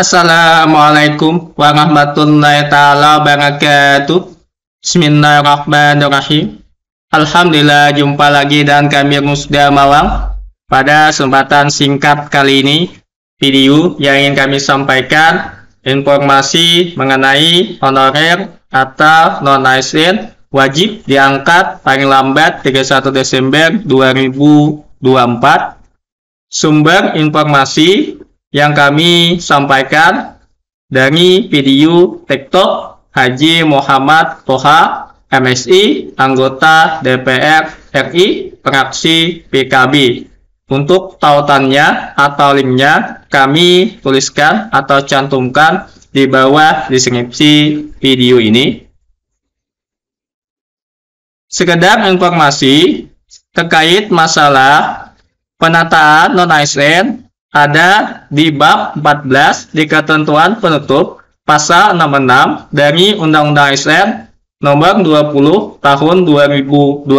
Assalamualaikum warahmatullahi taala wabarakatuh. Bismillahirrahmanirrahim. Alhamdulillah jumpa lagi dan kami Musda Malang. Pada kesempatan singkat kali ini, video yang ingin kami sampaikan informasi mengenai honorer atau non asn wajib diangkat paling lambat 31 Desember 2024. Sumber informasi yang kami sampaikan dari video TikTok Haji Muhammad Toha MSI anggota DPR RI fraksi PKB. Untuk tautannya atau linknya kami tuliskan atau cantumkan di bawah deskripsi video ini. Sekedar informasi terkait masalah penataan non-ASN ada di bab 14 di ketentuan penutup pasal 66 dari Undang-Undang ASN nomor 20 tahun 2023.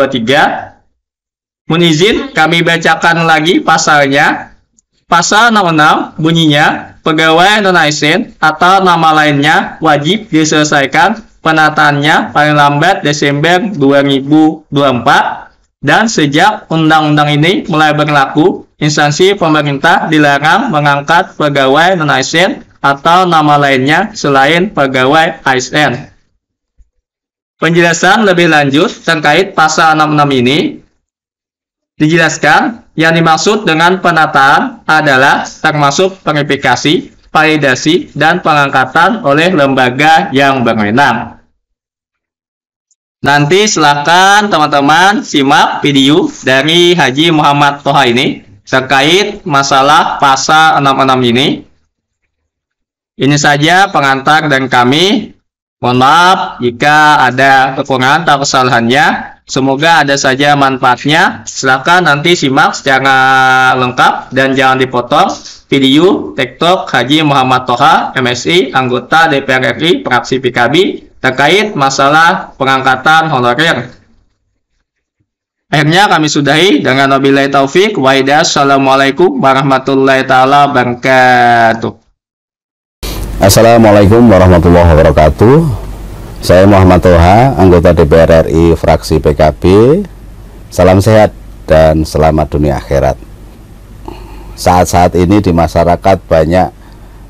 Menizin kami bacakan lagi pasalnya. Pasal 66 bunyinya pegawai non-asn atau nama lainnya wajib diselesaikan penataannya paling lambat Desember 2024 dan sejak undang-undang ini mulai berlaku instansi pemerintah dilarang mengangkat pegawai non-ASN atau nama lainnya selain pegawai ASN. Penjelasan lebih lanjut terkait pasal 66 ini dijelaskan yang dimaksud dengan penataan adalah termasuk verifikasi, validasi, dan pengangkatan oleh lembaga yang berwenang. Nanti silakan teman-teman simak video dari Haji Muhammad Toha ini terkait masalah pasal 66 ini. Ini saja pengantar dan kami mohon maaf jika ada kekurangan atau kesalahannya. Semoga ada saja manfaatnya. Silahkan nanti simak secara lengkap dan jangan dipotong video TikTok Haji Muhammad Toha, MSI, anggota DPR RI, fraksi PKB, terkait masalah pengangkatan honorer Akhirnya kami sudahi dengan wabillahi taufik wa Assalamualaikum warahmatullahi taala wabarakatuh. Assalamualaikum warahmatullahi wabarakatuh. Saya Muhammad Toha, anggota DPR RI fraksi PKB. Salam sehat dan selamat dunia akhirat. Saat-saat ini di masyarakat banyak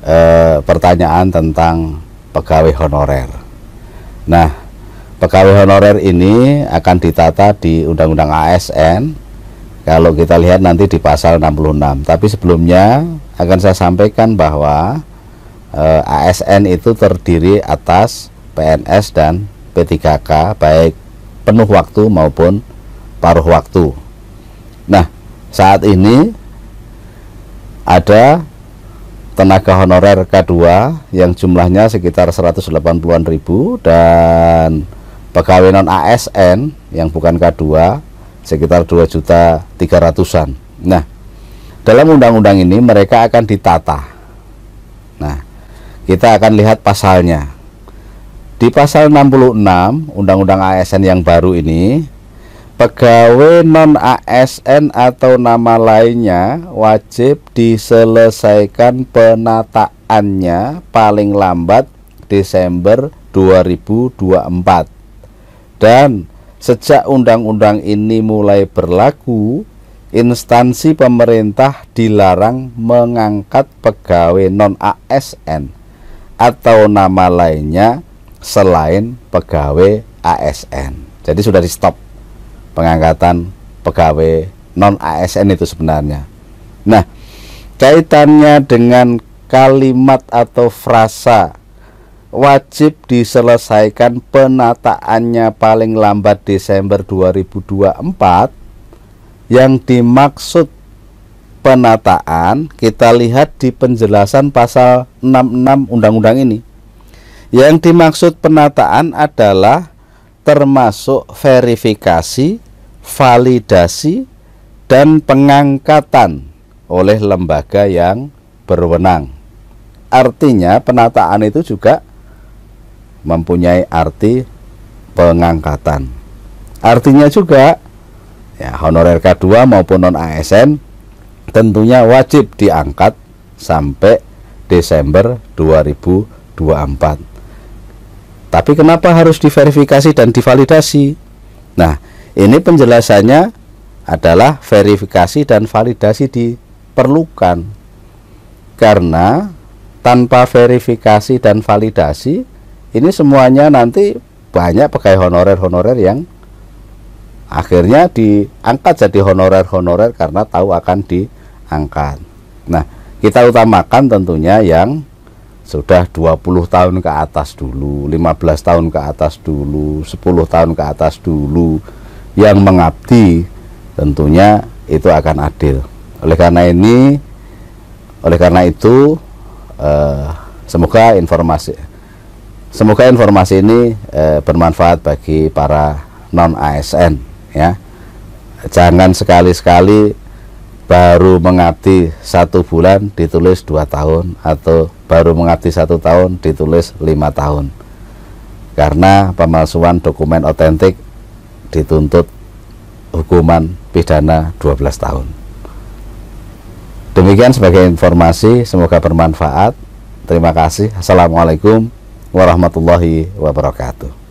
eh, pertanyaan tentang pegawai honorer. Nah, pegawai honorer ini akan ditata di Undang-Undang ASN kalau kita lihat nanti di pasal 66 tapi sebelumnya akan saya sampaikan bahwa eh, ASN itu terdiri atas PNS dan P3K baik penuh waktu maupun paruh waktu nah saat ini ada tenaga honorer K2 yang jumlahnya sekitar 180-an ribu dan pegawai non ASN yang bukan K2 sekitar 2 juta 300-an. Nah, dalam undang-undang ini mereka akan ditata. Nah, kita akan lihat pasalnya. Di pasal 66 Undang-Undang ASN yang baru ini, pegawai non ASN atau nama lainnya wajib diselesaikan penataannya paling lambat Desember 2024 dan sejak undang-undang ini mulai berlaku, instansi pemerintah dilarang mengangkat pegawai non ASN atau nama lainnya selain pegawai ASN. Jadi sudah di stop pengangkatan pegawai non ASN itu sebenarnya. Nah, kaitannya dengan kalimat atau frasa wajib diselesaikan penataannya paling lambat Desember 2024 yang dimaksud penataan kita lihat di penjelasan pasal 66 undang-undang ini yang dimaksud penataan adalah termasuk verifikasi validasi dan pengangkatan oleh lembaga yang berwenang artinya penataan itu juga mempunyai arti pengangkatan. Artinya juga ya honorer K2 maupun non ASN tentunya wajib diangkat sampai Desember 2024. Tapi kenapa harus diverifikasi dan divalidasi? Nah, ini penjelasannya adalah verifikasi dan validasi diperlukan. Karena tanpa verifikasi dan validasi ini semuanya nanti banyak pegawai honorer-honorer yang akhirnya diangkat jadi honorer-honorer karena tahu akan diangkat. Nah, kita utamakan tentunya yang sudah 20 tahun ke atas dulu, 15 tahun ke atas dulu, 10 tahun ke atas dulu yang mengabdi tentunya itu akan adil. Oleh karena ini oleh karena itu eh, semoga informasi Semoga informasi ini eh, bermanfaat bagi para non ASN ya. Jangan sekali-sekali baru mengabdi satu bulan ditulis dua tahun atau baru mengabdi satu tahun ditulis lima tahun karena pemalsuan dokumen otentik dituntut hukuman pidana 12 tahun demikian sebagai informasi semoga bermanfaat terima kasih assalamualaikum warahmatullahi wabarakatuh